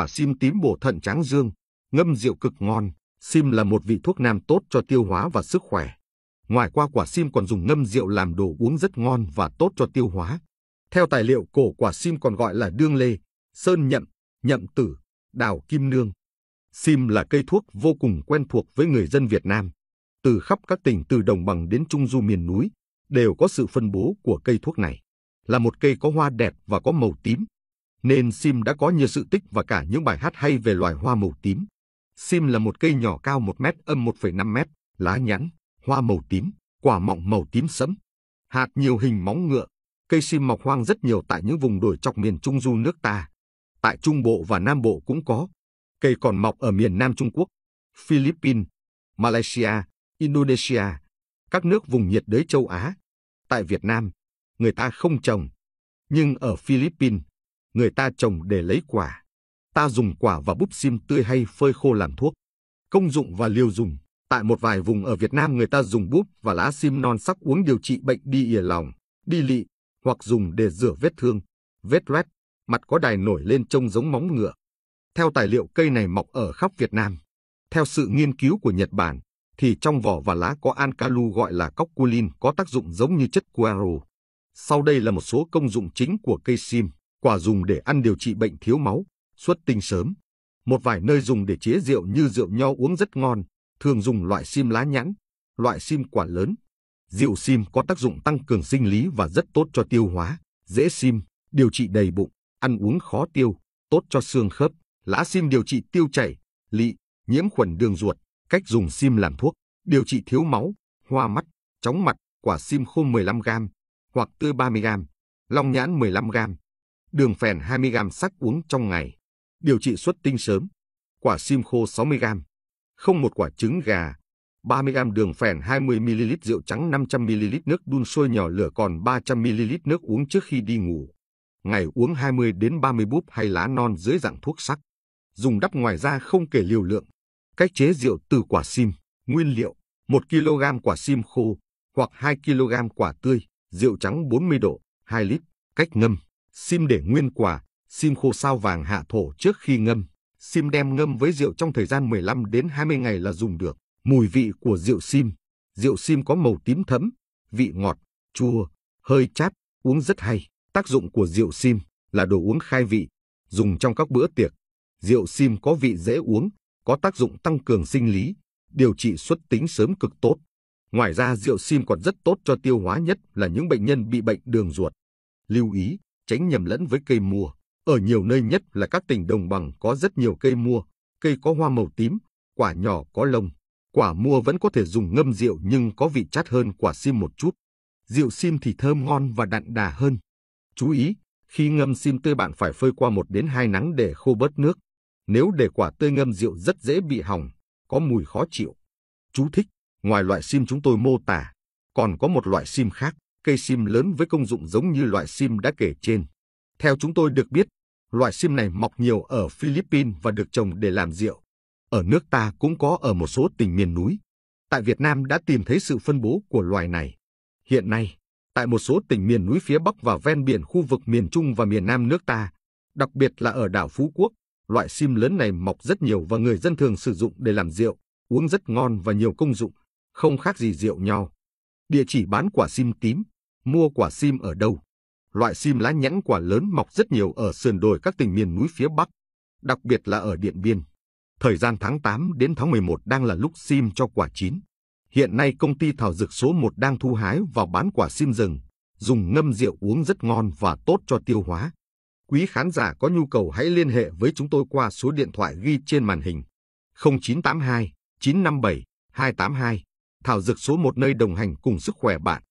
quả sim tím bổ thận tráng dương, ngâm rượu cực ngon. Sim là một vị thuốc nam tốt cho tiêu hóa và sức khỏe. Ngoài qua quả sim còn dùng ngâm rượu làm đồ uống rất ngon và tốt cho tiêu hóa. Theo tài liệu cổ quả sim còn gọi là đương lê, sơn nhậm, nhậm tử, đào kim nương. Sim là cây thuốc vô cùng quen thuộc với người dân Việt Nam. Từ khắp các tỉnh từ đồng bằng đến trung du miền núi đều có sự phân bố của cây thuốc này. Là một cây có hoa đẹp và có màu tím, nên Sim đã có nhiều sự tích và cả những bài hát hay về loài hoa màu tím. Sim là một cây nhỏ cao 1 mét âm 1,5 mét, lá nhẵn, hoa màu tím, quả mọng màu tím sẫm. Hạt nhiều hình móng ngựa, cây sim mọc hoang rất nhiều tại những vùng đồi trọc miền Trung du nước ta. Tại Trung Bộ và Nam Bộ cũng có. Cây còn mọc ở miền Nam Trung Quốc, Philippines, Malaysia, Indonesia, các nước vùng nhiệt đới châu Á. Tại Việt Nam, người ta không trồng. Nhưng ở Philippines, người ta trồng để lấy quả. Ta dùng quả và búp sim tươi hay phơi khô làm thuốc. Công dụng và liều dùng. Tại một vài vùng ở Việt Nam người ta dùng búp và lá sim non sắc uống điều trị bệnh đi ỉa lòng, đi lị, hoặc dùng để rửa vết thương, vết loét, mặt có đài nổi lên trông giống móng ngựa. Theo tài liệu cây này mọc ở khắp Việt Nam. Theo sự nghiên cứu của Nhật Bản, thì trong vỏ và lá có ankalu gọi là cocculin có tác dụng giống như chất quero. Sau đây là một số công dụng chính của cây sim quả dùng để ăn điều trị bệnh thiếu máu, xuất tinh sớm. Một vài nơi dùng để chế rượu như rượu nho uống rất ngon, thường dùng loại sim lá nhãn, loại sim quả lớn. Rượu sim có tác dụng tăng cường sinh lý và rất tốt cho tiêu hóa, dễ sim, điều trị đầy bụng, ăn uống khó tiêu, tốt cho xương khớp. Lá sim điều trị tiêu chảy, lị, nhiễm khuẩn đường ruột. Cách dùng sim làm thuốc, điều trị thiếu máu, hoa mắt, chóng mặt, quả sim khô 15 g, hoặc tươi 30 g, long nhãn 15 g đường phèn 20g sắc uống trong ngày, điều trị xuất tinh sớm, quả sim khô 60g, không một quả trứng gà, 30g đường phèn 20ml rượu trắng 500ml nước đun sôi nhỏ lửa còn 300ml nước uống trước khi đi ngủ. Ngày uống 20 đến 30 búp hay lá non dưới dạng thuốc sắc. Dùng đắp ngoài da không kể liều lượng. Cách chế rượu từ quả sim, nguyên liệu 1 kg quả sim khô hoặc 2 kg quả tươi, rượu trắng 40 độ, 2 lít, cách ngâm Sim để nguyên quả, sim khô sao vàng hạ thổ trước khi ngâm. Sim đem ngâm với rượu trong thời gian 15 đến 20 ngày là dùng được. Mùi vị của rượu sim. Rượu sim có màu tím thẫm, vị ngọt, chua, hơi chát, uống rất hay. Tác dụng của rượu sim là đồ uống khai vị, dùng trong các bữa tiệc. Rượu sim có vị dễ uống, có tác dụng tăng cường sinh lý, điều trị xuất tính sớm cực tốt. Ngoài ra rượu sim còn rất tốt cho tiêu hóa nhất là những bệnh nhân bị bệnh đường ruột. Lưu ý, tránh nhầm lẫn với cây mua. Ở nhiều nơi nhất là các tỉnh đồng bằng có rất nhiều cây mua, cây có hoa màu tím, quả nhỏ có lông. Quả mua vẫn có thể dùng ngâm rượu nhưng có vị chát hơn quả sim một chút. Rượu sim thì thơm ngon và đặn đà hơn. Chú ý, khi ngâm sim tươi bạn phải phơi qua một đến hai nắng để khô bớt nước. Nếu để quả tươi ngâm rượu rất dễ bị hỏng, có mùi khó chịu. Chú thích, ngoài loại sim chúng tôi mô tả, còn có một loại sim khác, cây sim lớn với công dụng giống như loại sim đã kể trên. Theo chúng tôi được biết, loại sim này mọc nhiều ở Philippines và được trồng để làm rượu. Ở nước ta cũng có ở một số tỉnh miền núi. Tại Việt Nam đã tìm thấy sự phân bố của loài này. Hiện nay, tại một số tỉnh miền núi phía Bắc và ven biển khu vực miền Trung và miền Nam nước ta, đặc biệt là ở đảo Phú Quốc, loại sim lớn này mọc rất nhiều và người dân thường sử dụng để làm rượu, uống rất ngon và nhiều công dụng, không khác gì rượu nho. Địa chỉ bán quả sim tím mua quả sim ở đâu. Loại sim lá nhãn quả lớn mọc rất nhiều ở sườn đồi các tỉnh miền núi phía Bắc, đặc biệt là ở Điện Biên. Thời gian tháng 8 đến tháng 11 đang là lúc sim cho quả chín. Hiện nay công ty thảo dược số 1 đang thu hái và bán quả sim rừng, dùng ngâm rượu uống rất ngon và tốt cho tiêu hóa. Quý khán giả có nhu cầu hãy liên hệ với chúng tôi qua số điện thoại ghi trên màn hình 0982 957 282. Thảo dược số 1 nơi đồng hành cùng sức khỏe bạn.